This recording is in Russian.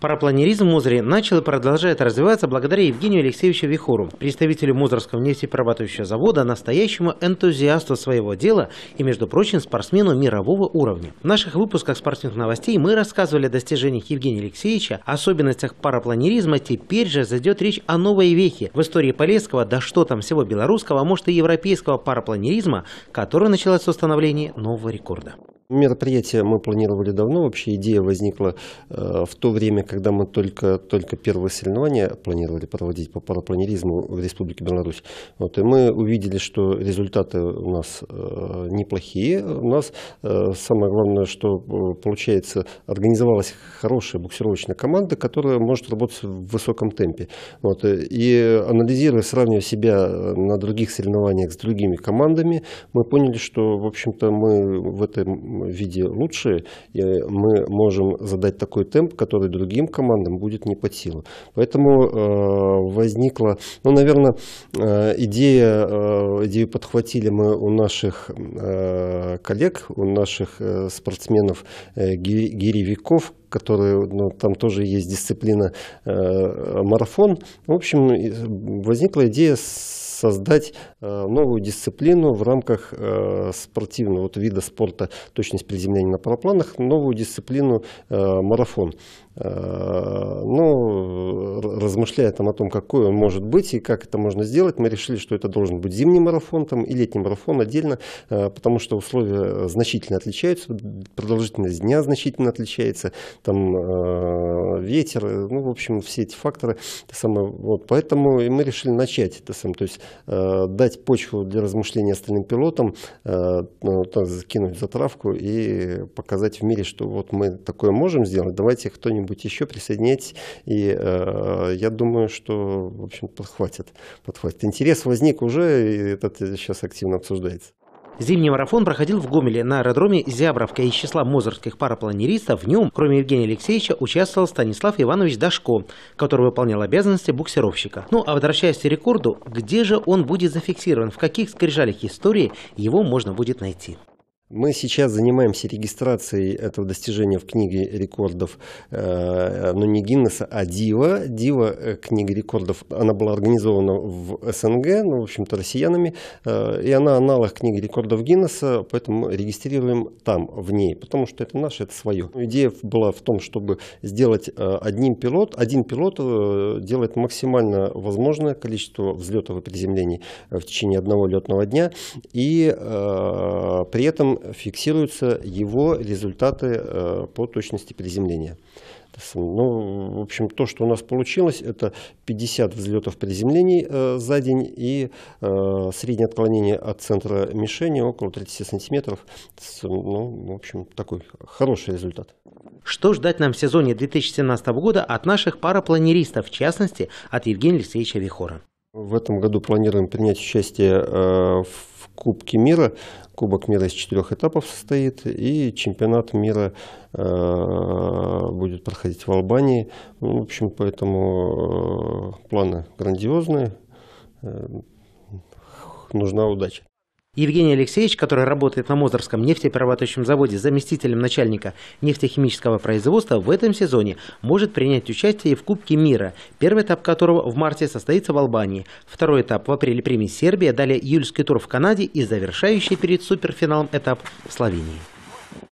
Парапланеризм в Мозыре начал и продолжает развиваться благодаря Евгению Алексеевичу Вихору, представителю Мозырского нефтеперерабатывающего завода, настоящему энтузиасту своего дела и, между прочим, спортсмену мирового уровня. В наших выпусках спортивных новостей мы рассказывали о достижениях Евгения Алексеевича, особенностях парапланеризма, теперь же зайдет речь о новой вехе в истории Полесского, да что там всего белорусского, а может и европейского парапланеризма, которая началась с установления нового рекорда. Мероприятие мы планировали давно. Вообще идея возникла э, в то время, когда мы только, только первые соревнования планировали проводить по парапланеризму в Республике Беларусь. Вот, и мы увидели, что результаты у нас э, неплохие. У нас э, самое главное, что э, получается, организовалась хорошая буксировочная команда, которая может работать в высоком темпе. Вот, и анализируя, сравнивая себя э, на других соревнованиях с другими командами, мы поняли, что, в общем-то, мы в этой виде лучшие, мы можем задать такой темп, который другим командам будет не под силу. Поэтому э, возникла, ну, наверное, э, идея, э, идею подхватили мы у наших коллег, у наших спортсменов гиревиков, которые, ну, там тоже есть дисциплина марафон. В общем, возникла идея с создать э, новую дисциплину в рамках э, спортивного вот, вида спорта, точность приземления на парапланах, новую дисциплину э, марафон. Но ну, размышляя там о том, какой он может быть и как это можно сделать, мы решили, что это должен быть зимний марафон там, и летний марафон отдельно, потому что условия значительно отличаются, продолжительность дня значительно отличается, там ветер, ну, в общем, все эти факторы. Это самое, вот, поэтому и мы решили начать это сам, то есть Э, дать почву для размышления остальным пилотам, э, ну, закинуть затравку и показать в мире, что вот мы такое можем сделать, давайте кто-нибудь еще присоединять. И э, я думаю, что, в общем, подхватят. подхватят. Интерес возник уже, и это сейчас активно обсуждается. Зимний марафон проходил в Гомеле на аэродроме Зябровка. Из числа мозырских парапланеристов в нем, кроме Евгения Алексеевича, участвовал Станислав Иванович Дашко, который выполнял обязанности буксировщика. Ну а возвращаясь к рекорду, где же он будет зафиксирован, в каких скрижалях истории его можно будет найти? Мы сейчас занимаемся регистрацией этого достижения в книге рекордов, э, но ну, не Гиннесса, а Дива. Дива э, книга рекордов, она была организована в СНГ, ну, в общем-то, россиянами, э, и она аналог книги рекордов Гиннесса, поэтому регистрируем там, в ней, потому что это наше, это свое. Идея была в том, чтобы сделать одним пилот, один пилот делает максимально возможное количество взлетов и приземлений в течение одного летного дня, и при этом фиксируются его результаты э, по точности приземления. Ну, в общем, то, что у нас получилось, это 50 взлетов приземлений э, за день и э, среднее отклонение от центра мишени около 30 сантиметров. Ну, в общем, такой хороший результат. Что ждать нам в сезоне 2017 года от наших парапланеристов, в частности, от Евгения Алексеевича Вихора? В этом году планируем принять участие э, в Кубке мира. Кубок мира из четырех этапов состоит, и чемпионат мира э, будет проходить в Албании. Ну, в общем, поэтому э, планы грандиозные, нужна удача. Евгений Алексеевич, который работает на Мозорском нефтеперерабатывающем заводе заместителем начальника нефтехимического производства, в этом сезоне может принять участие в Кубке мира, первый этап которого в марте состоится в Албании, второй этап в апреле примет Сербия, далее июльский тур в Канаде и завершающий перед суперфиналом этап в Словении.